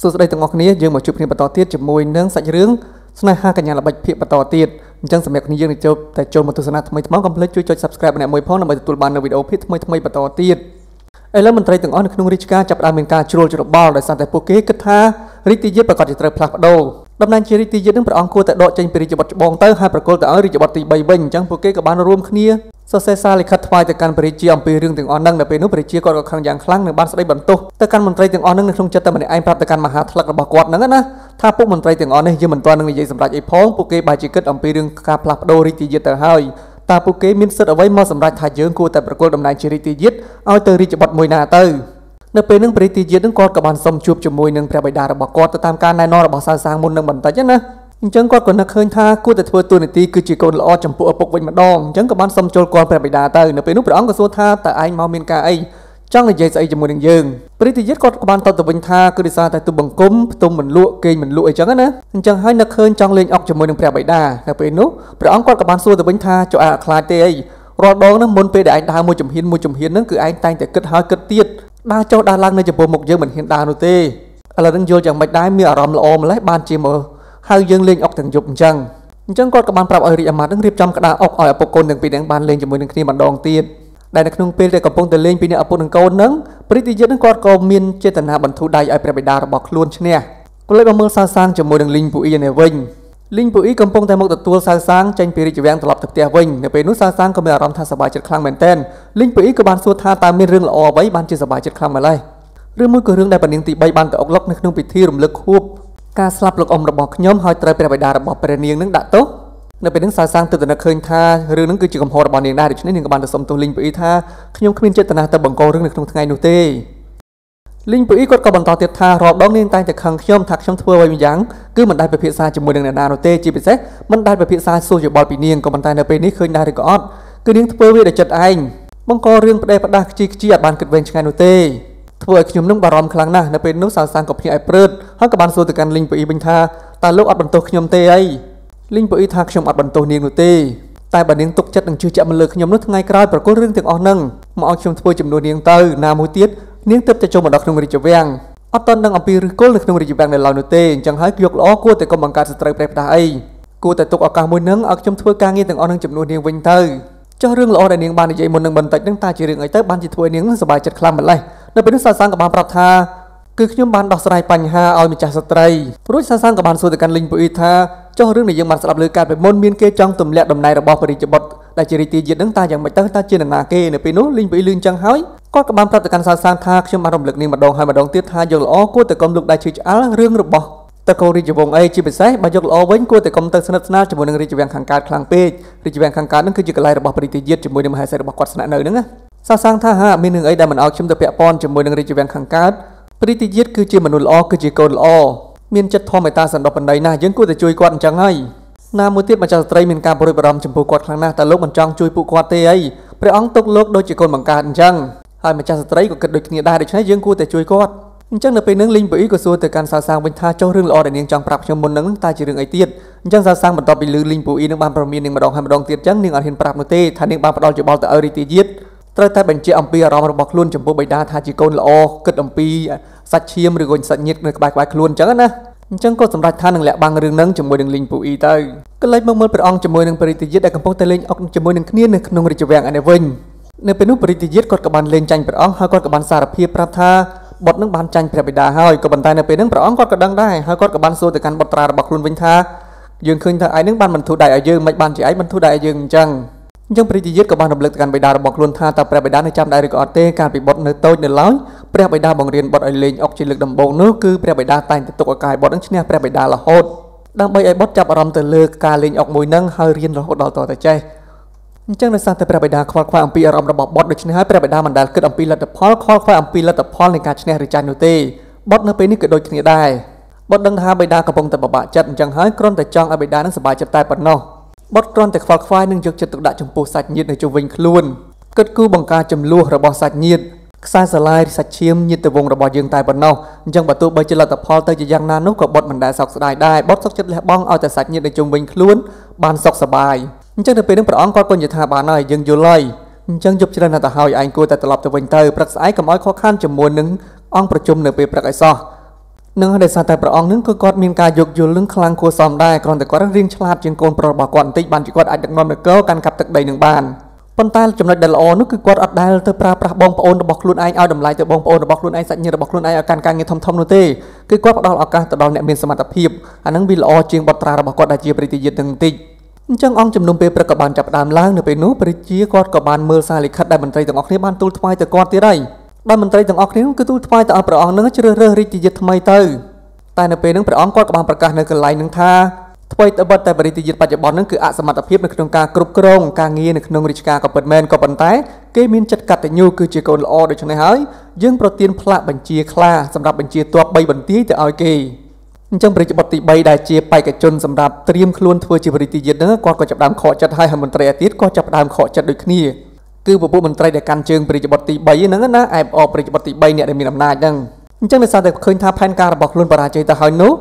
សួស្តីទាំងអស់គ្នាយើងមកជួបគ្នាបន្តទៀតជាមួយនឹងសាច់រឿងស្នេហាកញ្ញាល្បិចភាពបន្តទៀតអញ្ចឹងសម្រាប់គ្នាយើងនឹងចូលតែចូលមកទស្សនាថ្មីថ្មងកុំភ្លេចជួយចុច Subscribe ម្នាក់មួយផងដើម្បីទទួលបាននូវវីដេអូភាពថ្មីថ្មីបន្តទៀតឥឡូវមន្ត្រីទាំងអស់នៅក្នុងរាជការចាប់ផ្ដើមមានការជ្រួលច្របល់ដោយសារតែពួកគេគិតថារាជទាយាប្រកាសជាត្រូវផ្លាស់ប្ដូរតំណែងជារាជទាយិតនឹងព្រះអង្គគួរតែដកចេញពីរាជបុត្រច្បងទៅហើយប្រគល់ទៅឲ្យរាជបុត្រទី3វិញអញ្ចឹងពួកគេក៏បានរួមគ្នាសរសេរសារលិខិតថ្វាយទៅកាន់ព្រះរាជាអំពីរឿងទាំងអស់ហ្នឹងនៅពេលនោះព្រះរាជាគាត់ក៏ខឹងយ៉ាងខ្លាំងនិងបានស្ដីបន្ទោសទៅកាន់មន្ត្រីទាំងអស់ហ្នឹងនៅក្នុងចិត្តតែម្នាក់ឯងប្រាប់ទៅកាន់មហាថ្លឹករបស់គាត់ហ្នឹងណាថាពួកមន្ត្រីទាំងអស់នេះយើងមិនទាន់នឹងនិយាយសម្រាប់អីផងពួកគេបែរជាគិតអំពីរឿងការផ្លាស់ប្ដូររាជទាយិតទៅហើយតើពួកគេមានសិទ្ធិអ្វីមកសម្រេចថាយើងគួរតែប្រគល់តំណែងជារាជទាយិតឲ្យទៅរាជបុត្រមួយណាទៅនៅពេលនឹងព្រះរាជាជាតិនឹងគាត់ក៏បានសុំជួបជាមួយនឹងព្រះបិតារបស់គាត់ទៅតាមការណែនាំរបស់សាវសាងមុននឹងបន្តិចណាអញ្ចឹងគាត់ក៏នឹកឃើញថាគួរតែធ្វើទូនាទីគឺជាកូនល្អចំពោះឪពុកវិញម្ដងអញ្ចឹងក៏បានសុំចូលគាត់ព្រះបិតាទៅនៅពេលនោះព្រះអង្គក៏សួរថាតើឯងមកមានការអីចង់និយាយស្អីជាមួយនឹងយើងព្រះរាជាជាតិគាត់ក៏បានតបទៅវិញថាគឺដោយសារតែទូបង្គំផ្ទុំមិនលក់គេមិនលក់អីចឹងណាអញ្ចឹងហើយនឹកឃើញចង់លេងអុកជាមួយនឹងព្រះបិតានៅពេលនោះព្រះអង្គគាត់ក៏បានសួរទៅវិញថាចុះអាខ្លាចទេអីរាល់ដងនឹងមុនពេលដែលឯងដើរមួយជំហានមួយជំហាននឹងគឺឯងតែងតែគិតហើយគិតទៀតដើរចុះដើរឡើងនៅចំពោះមុខយើងមិនហ៊ានដើរនោះទេឥឡូវនឹងយល់យ៉ាងម៉េចដែរមានអារម្មណ៍ល្អម្ល៉េះបានជាមកហៅយើងលេងអុកទាំងយប់អញ្ចឹងអញ្ចឹងគាត់ក៏បានប្រាប់ឲ្យរាជអាមាត្យនឹងរៀបចំក្តារអុកឲ្យឪពុកកូនទាំងពីរនឹងបានលេងជាមួយនឹងគ្នាម្ដងទៀតដែលនៅក្នុងពេលដែលកំពុងតែលេងពីអ្នកឪពុកនិងកូននឹងព្រិទ្ធិយុទ្ធនឹងគាត់ក៏មានចេតនាបន្ធូរដៃឲ្យព្រះបិតារបស់ខ្លួនឈ្នះក៏លេចមកមើលសាសាងជាមួយនឹងលីងពូអ៊ីនេះវិញលីងពូអ៊ីកំពុងតែមកទទួលសៅសាងចេញពីរាជវាំងត្រឡប់ទៅផ្ទះវិញនៅពេលនោះសៅសាងក៏មានអារម្មណ៍ថាសប្បាយចិត្តខ្លាំងមែនទែនលីងពូអ៊ីក៏បានសួរថាតើមានរឿងល្អអ្វីបានជាសប្បាយចិត្តខ្លាំងម្ល៉េះឬមួយក៏រឿងដែលប៉ានាងទី3បានទៅអុកឡុកនៅក្នុងពិធីរំលឹកខួបការស្លាប់លោកអ៊ំរបស់ខ្ញុំហើយត្រូវព្រះបិតារបស់ព្រះនាងនឹងដាក់ទោសនៅពេលនឹងសៅសាងទិដ្ឋនឃើញថារឿងនឹងគឺជាកំហុសរបស់នាងដែរដូច្នេះនាងក៏បានទៅសុំទោសលីងពូអ៊ីថាខ្ញុំគ្មានចេតនាទៅបង្ករឿងនៅក្នុងថ្ងៃនោះទេលីងពូអ៊ីគាត់ក៏បន្តទៀតថារាល់ដងនាងតែងតែខឹងខ្ញុំថាខ្ញុំធ្វើអ្វីម្យ៉ាងគឺមិនដែលពិភាក្សាជាមួយនឹងអ្នកណានោះទេជាពិសេសមិនដែលពិភាក្សាសួរយោបល់ពីនាងក៏ប៉ុន្តែនៅពេលនេះឃើញដែរឬក៏អត់គឺនាងធ្វើវាដោយចិត្តឯងបង្ករឿងប្តេះផ្ដាស់ខ្ជីខ្ជីអត់បានគិតវែងឆ្ងាយនោះទេធ្វើឲ្យខ្ញុំនឹងបារម្ភខ្លាំងណាស់នៅពេលនោះសាវសាងក៏ភ្ញាក់ឲ្យព្រឺតហើយក៏បានសួរទៅកាន់លីងពូអ៊ីវិញថាតើលោកអត់បន្ទោសខ្ញុំទេអីលីងពូអ៊ីថាខ្ញុំអត់បន្ទោសនាងនោះទេតែបើនាងទុកចិត្តនឹងជឿជាក់មកលើខ្ញុំនោះថ្ងៃក្រោយប្រគល់រឿងទាំងអស់នឹងមកឲ្យខ្ញុំធ្វើចំនួននាងទៅណាមួយទៀតនាងទៅតែចូលមកដល់ក្នុងរាជវាំងអត់តន់នឹងអំពីឫសគល់នៅក្នុងរាជវាំងនៅឡើយនោះទេអញ្ចឹងហើយយកល្អគួរតែកុំបង្កើតសត្រូវប្រេះផ្ដាស់អីគួរតែទុកឱកាសមួយនឹងឲ្យខ្ញុំធ្វើការងារទាំងអស់នឹង ចំនួននាងវិញទៅចុះរឿងល្អដែលនាងបាននិយាយមុននឹងបន្តិចនឹងតាជារឿងអីទៅបានជាធ្វើនាងសប្បាយចិត្តខ្លាំងម្ល៉េះនៅពេលនោះសាសាងក៏បានប្រាប់ថាគឺខ្ញុំបានដោះស្រាយបញ្ហាឲ្យម្ចាស់ស្ត្រីព្រោះសាសាងក៏បានសួរទៅកាន់លីងពូអ៊ីថាចុះរឿងដែលយើងបានស្ដាប់លើកាលពីមុនមានគេចង់ទម្លាក់តំណែងរបស់ព្រះរាជបុត្រដែលជារាជទាយាទនឹងតើយ៉ាងម៉េចទៅតើជានរណាគេនៅពេលនោះលីងពូអ៊ីលឿនចឹងហើយគាត់ក៏បានប្រាប់ទៅកាន់សាសាងថាខ្ញុំបានរំលឹកនាងម្ដងហើយម្ដងទៀតថាយើងល្អគួរតែកុំលុកដៃឈឺឆ្អល់រឿងរបស់តកូនរាជវង្សអីជាពិសេសបើយកល្អវិញគួរតែកុំទៅស្និទ្ធស្នាលជាមួយនឹងរាជវាំងខាងកើតខ្លាំងពេករាជវាំងខាងកើតនឹងគឺជាកលែងរបស់ព្រះរាជយាទជាមួយនឹងមហាសេដ្ឋរបស់គាត់ស្នាក់នៅហ្នឹងណាសាសាងថាហាមាននឹងអីដែលមិនអោយខ្ញុំទៅពាក់ព័ន្ធជាមួយនឹងរាជវាំងខាងកើតព្រីតិយាតគឺជាមនុស្សល្អគឺជាកូនល្អមានចិត្តធម៌មេត្តាសន្តោសបណ្ដៃណាស់យើងគួរតែជួយគាត់អញ្ចឹងហើយណាមួយទៀតម្ចាស់ស្ត្រីមានការប្រយុទ្ធបារម្ភចំពោះគាត់ខ្លាំងណាស់តែលោកមិនចង់ជួយពួកគាត់ទេអីព្រះអង្គទុកលោកដូចជាកូនបង្កើតអញ្ចឹងហើយម្ចាស់ស្ត្រីក៏គិតដូចគ្នាដែរដូច្នេះយើងគួរតែជួយគាត់អញ្ចឹងនៅពេលនឹងលីងប៊ីក៏សួរទៅកាន់សៅសាងវិញថាចុះរឿងល្អដែលនាងចង់ប្រាប់ខ្ញុំមុននឹងតើជារឿងអីទៀតអញ្ចឹងសៅសាងបន្តពីលឺលីងប៊ីនឹងបានប្រមាននាងម្ដងហើយម្ដងទៀតអញ្ចឹងនាងអត់ហ៊ានប្រាប់នោះទេថានាងបានផ្ដល់យោបល់ទៅឲ្យរីទីទៀតត្រូវតែបញ្ជាអំពីអារម្មណ៍របស់ខ្លួនចំពោះបិតាថាជាកូនល្អគិតអំពីសាច់ឈាមឬក៏សាច់ញាតិនៅក្បែរក្បែរខ្លួនអញ្ចឹងណាអញ្ចឹងក៏សម្រេចថានឹងលាក់បាំងរឿងហ្នឹងជាមួយនឹងលីងពូអ៊ីទៅក៏លេចមកមើលព្រះអង្គជាមួយនឹងបរិទយិតដែលកំពុងតែលេងអុកជាមួយនឹងគ្នានៅក្នុងរាជវាំងឯនេះវិញនៅពេលនោះបរិទយិតគាត់ក៏បានលេងចាញ់ព្រះអង្គហើយគាត់ក៏បានសារភាពប្រាប់ថាបុត្រនឹងបានចាញ់ព្រះបិតាហើយក៏ប៉ុន្តែនៅពេលហ្នឹងព្រះអង្គគាត់ក៏ដឹងដែរហើយគាត់ក៏បានសួរទៅកាន់បុត្រារបស់ខ្លួនវិញថាយើងឃើញថាឯងនឹងបានបន្ធូរដៃឲ្យយើងមិនបានជាឯងបន្ធូរដៃឲ្យយើងអញ្ចឹងអញ្ចឹងព្រះរាជាយាទក៏បានរំលឹកទៅកាន់បិតារបស់ខ្លួនថាតើព្រះបិតានៅចាំដែរឬក៏អត់ទេកាលពីបុត្រនៅតូចនៅឡើយព្រះបិតាបង្រៀនបុត្រឲ្យលេងអុកជាលើកដំបូងនោះគឺព្រះបិតាតែងតែទុកឲ្យកាយបុត្រនឹងឈ្នះព្រះបិតារហូត ដើម្បីឲ្យបុត្រចាប់អារម្មណ៍ទៅលើការលេងអុកមួយនឹងហើយរៀនរហូតដល់តទៅចេះអញ្ចឹងដោយសារតែព្រះបិតាខ្វល់ខ្វាយអំពីអារម្មណ៍របស់បុត្រដូច្នេះហើយព្រះបិតាមិនដែលគិតអំពីលទ្ធផលខ្វល់ខ្វាយអំពីលទ្ធផលនៃការឈ្នះឬចាញ់នោះទេបុត្រនៅពេលនេះក៏ដូចគ្នាដែរបុត្រដឹងថាបិតាកំពុងតែពិបាកចិត្តអញ្ចឹងហើយគ្រាន់តែចង់ឲ្យបិតានឹងសប្បាយចិត្តតែប៉ុណ្ណោះបុតគ្រាន់តែខ្វល់ខ្វាយនឹងយកចិត្តទុកដាក់ចំពោះសាច់ញាតិនៅជុំវិញខ្លួនគិតគូរបង្ការចំនួនរបស់សាច់ញាតិខ្សែសាឡាយសាច់ឈាមញាតិវងរបស់យើងតែប៉ុណ្ណោះអញ្ចឹងបើទោះបីជាលទ្ធផលទៅជាយ៉ាងណានោះក៏បុតមិនដែលសោកស្ដាយដែរបុតសុខចិត្តលះបង់ឲ្យតែសាច់ញាតិនៅជុំវិញខ្លួនបានសុខសប្បាយអញ្ចឹងនៅពេលនឹងព្រះអង្គគាត់ក៏និយាយថាបានហើយយើងយល់ហើយអញ្ចឹងយប់ច្រើនណាស់ទៅហើយឯងគួរតែត្រឡប់ទៅវិញទៅព្រឹកស្អែកកុំឲ្យខកខានជាមួយនឹងអង្គប្រជុំនៅពេលព្រឹកឲ្យសោះនឹងដោយសារតែព្រះអង្គនឹងក៏គាត់មានការយោគយល់នឹងខ្លាំងគួរសមដែរគ្រាន់តែគាត់រៀងឆ្លាតជាងកូនប្រុសរបស់គាត់បន្តិចបានជាគាត់អាចដឹកនាំនគរកាន់កាប់ទឹកដីនឹងបានប៉ុន្តែចំណុចដែលល្អនោះគឺគាត់អត់ដែលទៅប្រើប្រាស់បងប្អូនរបស់ខ្លួនឯងឲ្យតម្លៃទៅបងប្អូនរបស់ខ្លួនឯងសាច់ញាតិរបស់ខ្លួនឯងឲ្យកាន់ការងារធំធំនោះទេគឺគាត់ផ្ដល់ឱកាសទៅដល់អ្នកមានសមត្ថភាពអានឹងវាល្អជាងបត្រារបស់គាត់ដែលជាប្រតិយាទាំងបន្តិចអញ្ចឹងអង្គជំនុំពេលព្រឹកក៏បានចាប់ដើមឡើងនៅពេលនោះព្រះជាគាត់ក៏បានមើលសារលិខិតដែលមន្ត្រីទាំងអស់គ្នាបានទូលថ្វាយទៅគាត់ទៀតហើយដោយមន្ត្រីទាំងអស់គ្នាគឺទូលថ្វាយទៅឲ្យព្រះអង្គនឹងជ្រើសរើសរាជយុទ្ធថ្មីទៅតែនៅពេលនឹងព្រះអង្គគាត់ក៏បានប្រកាសនៅកន្លែងនឹងថាថ្មីត្បិតតែបរិយាកាសបច្ចុប្បន្ននឹងគឺអសមត្ថភាពនៅក្នុងការគ្រប់គ្រងការងារនៅក្នុងរាជការក៏ពិតមែនក៏ប៉ុន្តែគេមានចិត្តកតញ្ញូគឺជាកូនល្អដូច្នេះហើយយើងប្រទានផ្លាកបញ្ជាខ្លាសម្រាប់បញ្ជាទ័ព3បន្ទាយទៅឲ្យគេអញ្ចឹងប្រតិបត្តិទី3ដែលជាបេក្ខជនសម្រាប់ត្រៀមខ្លួនធ្វើជាបរិយាកាសនឹងគាត់ក៏ចាប់ដើមខកចិត្តហើយហើយមន្ត្រីអាទៀតក៏ចាប់ដើមខកចិត្តដូចគ្នាគឺពពួកមន្ត្រីដែលកាន់ជើងព្រះរាជបុត្រទី3ហ្នឹងណាអែបអបព្រះរាជបុត្រទី3អ្នកដែលមានអំណាចហ្នឹងអញ្ចឹងដោយសារតែឃើញថាផែនការរបស់ខ្លួនបរាជ័យទៅហើយនោះ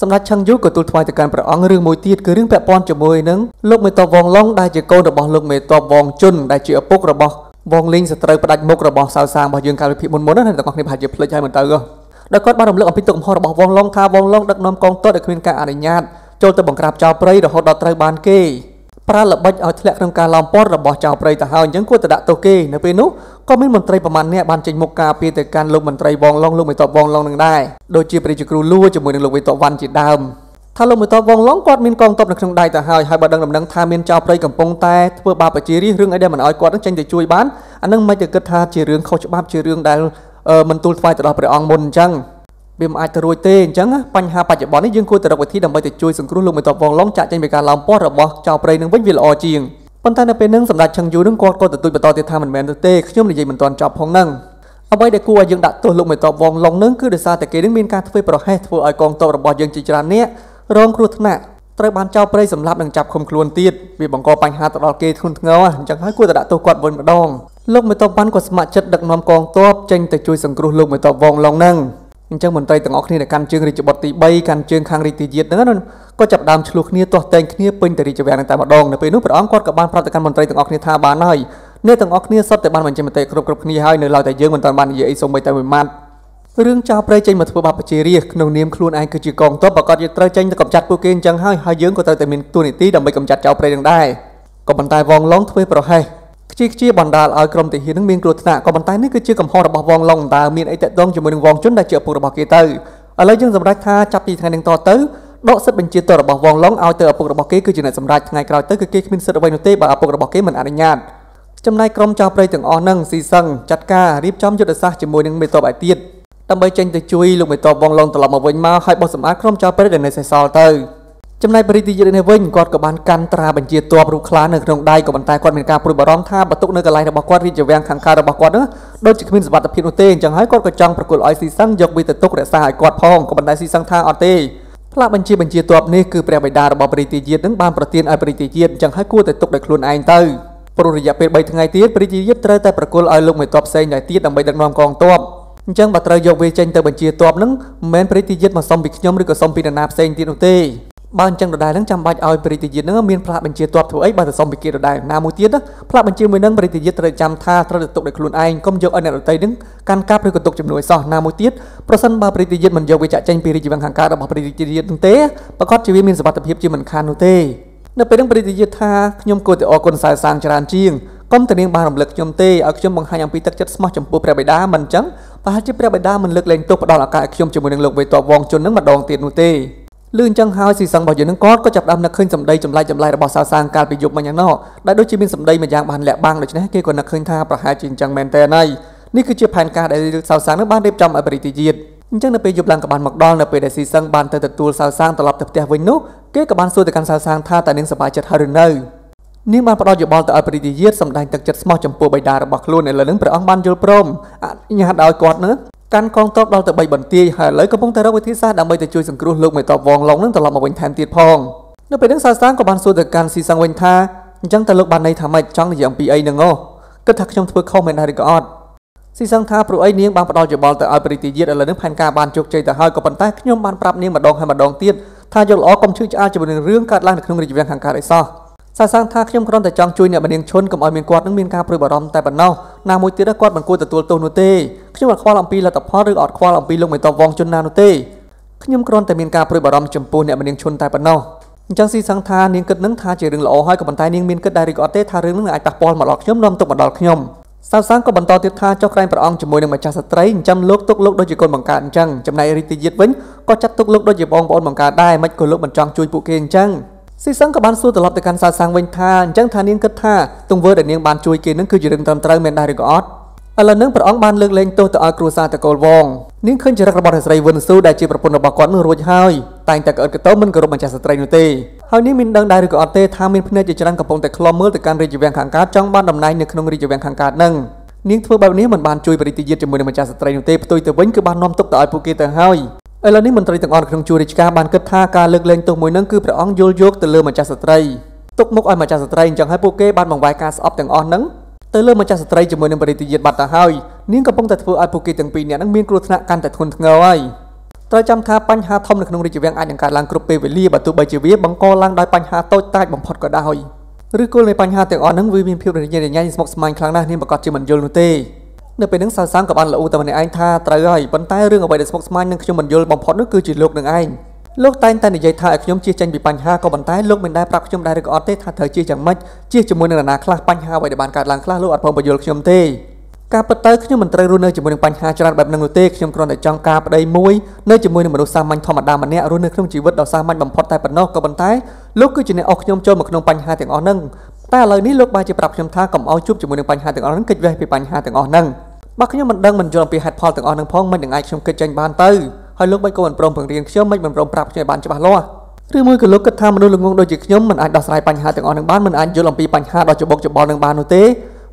សម្ដេចឆឹងយូក៏ទូលថ្វាយទៅកាន់ព្រះអង្គរឿងមួយទៀតគឺរឿងពាក់ព័ន្ធជាមួយនឹងលោកមេតបវងឡុងដែលជាកូនរបស់លោកមេតបវងជុនដែលជាឪពុករបស់វងលីងសត្រូវផ្ដាច់មុខរបស់សៅសាងរបស់យើងកាលពីភាគមុនមុនណាទាំងអស់គ្នាប្រហែលជាភ្លេចហើយមិនទៅដល់គាត់បានរំលឹកអំពីទុកកំហុសរបស់វងឡុងថាវងឡុងដឹកនាំកងទ័ពដែលគ្មានការអនុញ្ញាតចូលទៅបង្ក្រាបចោរព្រៃរហូតដល់ត្រូវបានគេប្រើល្បិចឲ្យធ្លាក់ក្នុងការឡោមព័ទ្ធរបស់ចៅព្រៃទៅហើយអញ្ចឹងគួរតែដាក់ទោសគេនៅពេលនោះក៏មានមន្ត្រីប្រមាណអ្នកបានចេញមុខការពារទៅកាន់លោកមន្ត្រីវងឡុងលោកមេតបវងឡុងនឹងដែរដូចជាព្រះរាជគ្រូលួជាមួយនឹងលោកមេតបវ៉ាន់ជាដើមថាលោកមេតបវងឡុងគាត់មានកងទ័ពនៅក្នុងដៃទៅហើយហើយបើដឹងដំណឹងថាមានចៅព្រៃកំពុងតែធ្វើបាបប្រជារាស្ត្ររឿងអីដែលមិនអោយគាត់នឹងចេញទៅជួយបានអានឹងមិនទៅគិតថាជារឿងខុសច្បាប់ជារឿងដែលមិនទូលថ្វាយទៅដល់ព្រះអង្គមុនអញ្ចឹងវាមិនអាចទៅរួចទេអញ្ចឹងបញ្ហាបច្ចុប្បន្ននេះយើងគួរតែរកវិធីដើម្បីទៅជួយសង្គ្រោះលោកមេតបវងឡុងចាក់ចេញពីការឡោមព័ទ្ធរបស់ចៅព្រៃនឹងវិញវាល្អជាងប៉ុន្តែនៅពេលនឹងសម្ដេចឆឹងយូនឹងគាត់ក៏ទទូចបន្តទៀតថាមិនមែនទេខ្ញុំនិយាយមិនទាន់ចប់ផងនឹងអ្វីដែលគួរឲ្យយើងដាក់ទោសលោកមេតបវងឡុងនឹងគឺដោយសារតែគេនឹងមានការធ្វើប្រហែសធ្វើឲ្យកងទ័ពរបស់យើងជាច្រើននាក់រងគ្រោះថ្នាក់ត្រូវបានចៅព្រៃសម្លាប់និងចាប់ឃុំខ្លួនទៀតវាបង្កបញ្ហាទៅដល់គេធ្ងន់ធ្ងរអញ្ចឹងហើយគួរតែដាក់ទោសគាត់វិញម្ដងលោកមេតបវងក៏ស្ម័គ្រចិត្តដឹកនាំកងទ័ពចេញទៅជួយសង្គ្រោះលោកមេតបវងឡុងនឹងអញ្ចឹងមន្ត្រីទាំងអស់គ្នាដែលកាន់ជើងរាជបុត្រទី3កាន់ជើងខាងរាជទាយាទហ្នឹងណាក៏ចាប់ដើមឆ្លោះគ្នាទាស់តែងគ្នាពេញតែរាជវាំងហ្នឹងតែម្ដងនៅពេលនោះព្រះអង្គគាត់ក៏បានប្រាប់ទៅកាន់មន្ត្រីទាំងអស់គ្នាថាបានហើយអ្នកទាំងអស់គ្នាសុទ្ធតែបានបញ្ចេញមតិគ្រប់គ្រប់គ្នាហើយនៅឡើយតែយើងមិនទាន់បាននិយាយអីសូម្បីតែមួយម៉ាត់រឿងចោរប្រៃចេញមកធ្វើបាបប្រជារាស្ត្រក្នុងនាមខ្លួនឯងគឺជាកងទ័ពប្រកាសយើងត្រូវចេញទៅកម្ចាត់ពួកគេអញ្ចឹងហើយហើយយើងក៏ត្រូវតែមានទួលនីតិដើម្បីកម្ចាត់ចោរប្រៃនឹងដែរក៏ប៉ុន្តែវងឡងធ្វើប្រហែសខ្ជិះខ្ជាបណ្ដាលឲ្យក្រុមទាហាននឹងមានគ្រោះថ្នាក់ក៏ប៉ុន្តែនេះគឺជាកំហុសរបស់វងឡុងតើមានអីតាក់ទងជាមួយនឹងវងជុនដែលជាឪពុករបស់គេទៅឥឡូវយើងសម្រេចថាចាប់ពីថ្ងៃនេះតទៅដកសិទ្ធិបញ្ជាទោសរបស់វងឡុងឲ្យទៅឪពុករបស់គេគឺជាអ្នកសម្រេចថ្ងៃក្រោយទៅគឺគេគ្មានសិទ្ធិអ្វីនោះទេបើឪពុករបស់គេមិនអនុញ្ញាតចំណែកក្រុមចៅព្រៃទាំងអស់នឹងស៊ីសឹងចាត់ការរៀបចំយុទ្ធសាស្ត្រជាមួយនឹងមេតបឯទៀតដើម្បីចេញទៅជួយលោកមេតបវងឡុងត្រឡប់មកវិញមកឲ្យបោះសម្អាតក្រុមចៅព្រៃដែលនៅសេសសល់ទៅ។ចំណែកបរិទិយនេះវិញគាត់ក៏បានកាន់ត្រាបញ្ជាទ័ពរូបខ្លានៅក្នុងដៃក៏ប៉ុន្តែគាត់មានការព្រួយបារម្ភថាបើទុកនៅកន្លែងរបស់គាត់រាជវាំងខាងកើតរបស់គាត់នោះដូចជាគ្មានសុវត្ថិភាពនោះទេអញ្ចឹងហើយគាត់ក៏ចង់ប្រគល់ឲ្យស៊ីសឹងយកវាទៅទុករក្សាឲ្យគាត់ផងក៏ប៉ុន្តែស៊ីសឹងថាអត់ទេផ្លាកបញ្ជាបញ្ជាទ័ពនេះគឺព្រះបិតារបស់ព្រះរាជានឹងបានប្រទានឲ្យព្រះរាជាអញ្ចឹងហើយគួរតែទុកដោយខ្លួនឯងទៅព្រោះរយៈពេល3ថ្ងៃទៀតព្រះរាជាត្រូវតែប្រគល់ឲ្យលោកមេទ័ពផ្សេងដែរទៀតដើម្បីដឹកនាំកងទ័ពអញ្ចឹងបើត្រូវយកវាចេញទៅបញ្ជាទ័ពនឹងមិនមែនព្រះរាជាមកសុំពីខ្ញុំឬក៏សុំពីនរណាផ្សេងទៀតនោះទេបើអញ្ចឹងដដែលនឹងចាំបាច់ឲ្យព្រះរាជានឹងមានផ្លាកបញ្ជាទ័ពធ្វើអីបើទៅសុំពីគេដដែលណាមួយទៀតផ្លាកបញ្ជាមួយនឹងព្រះរាជាត្រូវចាំថាត្រូវទៅទុកដោយខ្លួនឯងកុំយកឲ្យអ្នកដទៃនឹងកាន់កាប់ឬក៏ទុកជំនួយសោះណាមួយទៀតប្រសិនបើព្រះរាជាមិនយកវាចាក់ចេញពីរាជវង្សខាងកើតរបស់ព្រះរាជានឹងទេប្រកាសជាវាមានសវត្ថភាពជាមិនខាននោះទេនៅពេលនឹងព្រះរាជាថាខ្ញុំគួរតែអរគុណសែសាងច្រើនជាងកុំតែនាងបានរំលឹកខ្ញុំទេឲ្យខ្ញុំបង្ហាញអំពីទឹកចិត្តស្មោះចំពោះព្រះបិតាមិនអញ្ចឹងប្រហែលជាព្រះបិតាមិនលើកលែងទោសផ្ដល់ឱកាសឲ្យខ្ញុំជាមួយនឹងលោកវេទ័ពវងជុននឹងម្ដងទៀតនោះទេលឺអញ្ចឹងហើយស៊ីសឹងរបស់យើងនឹងគាត់ក៏ចាប់ផ្ដើមនឹកឃើញសម្ដីចម្លែកចម្លែករបស់សៅសាងកាលពីយប់មិញហ្នឹងណោះដែលដូចជាមានសម្ដីមួយយ៉ាង បានលាក់បាំងដូច្នេះគេក៏នឹកឃើញថាប្រហែលជាអញ្ចឹងមែនតើហើយនេះគឺជាផែនការដែលសៅសាងនឹងបានរៀបចំឲ្យបរិទិជាតិអញ្ចឹងនៅពេលយប់ឡើងក៏បានមកដល់នៅពេលដែលស៊ីសឹងបានទៅទទួលសៅសាងត្រឡប់ទៅផ្ទះវិញនោះគេក៏បានសួរទៅកាន់សៅសាងថាតើនាងសប្បាយចិត្តហើយឬនៅនាងបានផ្ដល់យោបល់ទៅឲ្យព្រះរាជាសម្ដែងទឹកចិត្តស្មោះចំពោះបិតារបស់ខ្លួនឥឡូវនឹងព្រះអង្គបានយល់ព្រមអនុញ្ញាតឲ្យគាត់នឹងកាន់កងទ័ពដល់ទៅ3បន្ទាយហើយឥឡូវកំពុងតែរកវិធីសាស្ត្រដើម្បីទៅជួយសង្គ្រោះលោកមេតបវងឡុងនឹងត្រឡប់មកវិញថែមទៀតផងនៅពេលហ្នឹងសាស្ត្រាក៏បានសួរទៅកាន់ស៊ីសាំងវិញថាអញ្ចឹងតើលោកបានន័យថាម៉េចចង់និយាយអំពីអីនឹងអូគិតថាខ្ញុំធ្វើខុសមែនដែរឬក៏អត់ស៊ីសាំងថាព្រោះអីនាងបានផ្ដល់យោបល់ទៅឲ្យប្រិតិយាតឥឡូវនឹងផែនការបានជោគជ័យទៅហើយក៏ប៉ុន្តែខ្ញុំបានប្រាប់នាងម្ដងហើយម្ដងទៀតថាយកល្អកុំឈឺឆ្អាលជាមួយនឹងរឿងកើតឡើងនៅក្នុងរាជវាំងខាងកើតអីសោះសាសាងថាខ្ញុំគ្រាន់តែចង់ជួយអ្នកម្នាងឈុនកុំឲ្យមានគាត់នឹងមានការព្រួយបារម្ភតែប៉ុណ្ណោះណាមួយទៀតគាត់មិនគួរទទួលទោសនោះទេខ្ញុំអត់ខ្វល់អំពីលទ្ធផលឬអត់ខ្វល់អំពីលោកមេតបវងជនណានោះទេខ្ញុំគ្រាន់តែមានការព្រួយបារម្ភចំពោះអ្នកម្នាងឈុនតែប៉ុណ្ណោះអញ្ចឹងស៊ីសង្ថានាងគិតនឹងថាជារឿងល្អហើយក៏ប៉ុន្តែនាងមានគិតដែរឬក៏អត់ទេថារឿងនឹងអាចប៉ះពាល់មកដល់ខ្ញុំនាំទុកមកដល់ខ្ញុំសៅសាងក៏បន្តទៀតថាចុះក្រែងព្រះអង្គជាមួយនឹងម្ចាស់ស្ត្រីអញ្ចឹងលោកទុកលោកដូចជាកូនបង្កើតអញ្ចឹងចំណែករីតិយាតវិញក៏ចាត់ទុកលោកដូចជាបងប្អូនបង្កើតដែរមិនក៏លោកមិនចង់ជួយពួកគេអញ្ចឹងស៊ីសឹងក៏បានសួរត្រឡប់ទៅកាន់សាសាំងវិញថាអញ្ចឹងថានាងគិតថាទង្វើដែលនាងបានជួយគេនឹងគឺជារឿងត្រឹមត្រូវមែនដែរឬក៏អត់ឥឡូវនឹងព្រះអង្គបានលើកលែងទោសទៅឲ្យគ្រួសារតកូលវងនាងឃើញចរិតរបស់រាស្រីវុនស៊ូដែលជាប្រពន្ធរបស់គាត់នោះរួចហើយតែងតែក្អត់ក្តោមិនគោរពម្ចាស់ស្ត្រីនោះទេហើយនាងមានដឹងដែរឬក៏អត់ទេថាមានភ្នែកជាច្រើនកំពុងតែឃ្លាំមើលទៅកាន់រាជវាំងខាងកើតចង់បានតំណែងនៅក្នុងរាជវាំងខាងកើតនឹងនាងធ្វើបែបនេះមិនបានជួយបរិទិយាជាមួយនឹងម្ចាស់ស្ត្រីនោះទេផ្ទុយទៅវិញគឺបាននាំទុកទៅឲ្យពួកគេទៅហើយឥឡូវនេះមន្ត្រីទាំងអស់ក្នុងជួររាជការបានគិតថាការលើកលែងទោសមួយនឹងគឺព្រះអង្គយល់យោគទៅលើម្ចាស់ស្ត្រីទុកមុខឲ្យម្ចាស់ស្ត្រីអញ្ចឹងហើយពួកគេបានបង្វែរការស្អប់ទាំងអស់នឹងទៅលើម្ចាស់ស្ត្រីជាមួយនឹងបរិទិយាតបាត់ទៅហើយនាងកំពុងតែធ្វើឲ្យពួកគេទាំងពីរនាក់នឹងមានគ្រោះថ្នាក់កាន់តែធ្ងន់ធ្ងរហើយត្រូវចាំថាបញ្ហាធំនៅក្នុងរាជវាំងអាចនឹងកើតឡើងគ្រប់ពេលវេលាបើទោះបីជាវា បង្កឡើងដោយបញ្ហាតូចតាចបំផុតក៏ដោយឬគល់នៃបញ្ហាទាំងអស់នឹងវាមានភាពរញ៉េរញ៉ៃស្មុគស្មាញខ្លាំងណាស់នាងប្រកាសជាមិនយល់នោះទេនៅពេលហ្នឹងសៅសាងក៏បានល្អតែម្នាក់ឯងថាត្រូវហើយប៉ុន្តែរឿងអ្វីដែលស្មុគស្មាញនឹងខ្ញុំមិនយល់បំផុតនោះគឺជាលោកនឹងឯងលោកតែងតែនិយាយថាឲ្យខ្ញុំជៀសចេញពីបញ្ហាក៏ប៉ុន្តែលោកមិនដែលប្រាប់ខ្ញុំដែរឬក៏អត់ទេថាត្រូវជៀសយ៉ាងម៉េចជៀសជាមួយនឹងនរណាខ្លះបញ្ហាអ្វីដែលបានកើតឡើងខ្លះលោកអត់ព្រមបញ្យល់ខ្ញុំទេការពិតទៅខ្ញុំមិនត្រូវរស់នៅជាមួយនឹងបញ្ហាច្រើនបែបហ្នឹងនោះទេខ្ញុំគ្រាន់តែចង់ការប្តីមួយនៅជាមួយនឹងមនុស្សសាមញ្ញធម្មតាម្នាក់រស់នៅក្នុងជីវិតដ៏សាមញ្ញបំផុតតែប៉ុណ្ណោះក៏ប៉ុន្តែលោកគឺជាអ្នកអស់ខ្ញុំចូលមកក្នុងបញ្ហាទាំងអស់ហ្នឹងតែឥឡូវនេះលោកបានជាប្រាប់ខ្ញុំថាកុំឲ្យជួបជាមួយនឹងបញ្ហាទាំងអស់ហ្នឹងគេចវេះពីបញ្ហាទាំងអស់ហ្នឹងបើខ្ញុំមិនដឹងមិនយល់អំពីហេតុផលទាំងអស់នឹងផងមិននឹងអាចខ្ញុំគិតចេញបានទៅហើយលោកមិនក៏មិនព្រមបង្រៀនខ្ញុំមិនមិនព្រមប្រាប់ខ្ញុំឲ្យបានច្បាស់លាស់ឬមួយក៏លោកគិតថាមនុស្សល្ងងដូចជាខ្ញុំមិនអាចដោះស្រាយបញ្ហាទាំងអស់នឹងបានមិនអាចយល់អំពីបញ្ហាដ៏ច្បុកច្បល់នឹងបាននោះទេ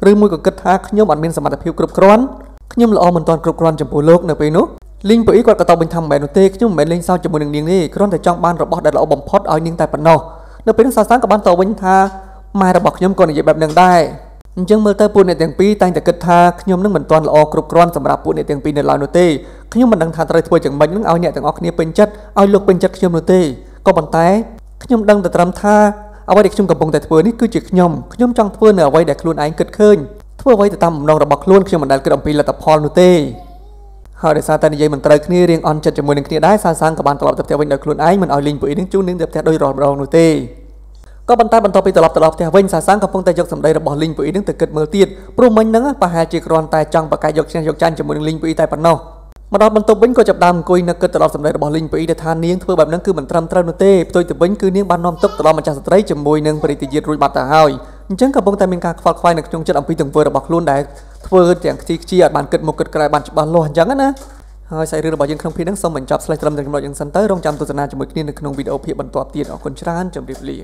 ឬមួយក៏គិតថាខ្ញុំអត់មានសមត្ថភាពគ្រប់គ្រាន់ខ្ញុំល្អមិនទាន់គ្រប់គ្រាន់ចំពោះលោកនៅពេលនោះលីងពអ៊ីគាត់ក៏តបវិញថាមិនមែននោះទេខ្ញុំមិនមែនលេងសើចជាមួយនឹងនាងទេគ្រាន់តែចង់បានរបស់ដែលល្អបំផុតឲ្យនាងតែប៉ុណ្ណោះនៅពេលនោះសាសានក៏បានតបវិញថាម៉ែរបស់ខ្ញុំក៏និយាយបែបនឹងដែរអញ្ចឹងមើលទៅពួកអ្នកទាំងពីរតែងតែគិតថាខ្ញុំនឹងមិនទាន់ល្អគ្រប់គ្រាន់សម្រាប់ពួកអ្នកទាំងពីរនៅឡើយនោះទេខ្ញុំមិនដឹងថាត្រូវធ្វើយ៉ាងម៉េចនឹងឲ្យអ្នកទាំងអស់គ្នាពេញចិត្តឲ្យលោកពេញចិត្តខ្ញុំនោះទេក៏ប៉ុន្តែខ្ញុំដឹងតែត្រឹមថាអ្វីដែលខ្ញុំកំពុងតែធ្វើនេះគឺជាខ្ញុំខ្ញុំចង់ធ្វើនៅអ្វីដែលខ្លួនឯងគិតឃើញធ្វើអ្វីទៅតាមបំណងរបស់ខ្លួនខ្ញុំមិនដែលគិតអំពីលទ្ធផលនោះទេហើយដោយសារតែនិយាយមិនត្រូវគ្នារៀងអន់ចិត្តជាមួយនឹងគ្នាដែរសាសាងក៏បានត្រឡប់ទៅផ្ទះវិញដោយខ្លួនឯងមិនឲ្យលីងពួកអ៊ីនឹងជូននឹងទៅផ្ទះដោយរាល់ម្ដងនោះទេក៏ប៉ុន្តែបន្ទាប់ពីត្រឡប់ទៅដល់ផ្ទះវិញសាសាងកំពុងតែយកសម្ដីរបស់លីងពូអ៊ីនឹងទៅគិតមើលទៀតព្រោះមិញនឹងប្រហែលជាគ្រាន់តែចង់ប្រកែកយកឈ្នះយកចាញ់ជាមួយនឹងលីងពូអ៊ីតែប៉ុណ្ណោះមកដល់បន្ទប់វិញក៏ចាប់ដើមអង្គុយនៅគិតទៅដល់សម្ដីរបស់លីងពូអ៊ីដែលថានាងធ្វើបែបហ្នឹងគឺមិនត្រឹមត្រូវនោះទេផ្ទុយទៅវិញគឺនាងបាននាំទុកទៅដល់ម្ចាស់ស្ត្រីជាមួយនឹងប្រិយទយាតរួចបាត់ទៅហើយអញ្ចឹងក៏ប៉ុន្តែមានការខ្វល់ខ្វាយនៅក្នុងចិត្តអំពីទង្វើរបស់ខ្លួនដែលធ្វើទាំងខ្ជិលខ្ជាអត់បានគិតមកគិតក្រោយបានច្បាស់លាស់អញ្ចឹងណាហើយសាច់រឿងរបស់យើងក្នុងភាគនេះសូមបញ្ចប់ស្លេចត្រឹមតែចំណុចយ៉ាងសិនទៅរងចាំទស្សនាជាមួយគ្នានៅក្នុងវីដេអូភាគបន្ទាប់ទៀតអរគុណច្រើនជម្រាបលា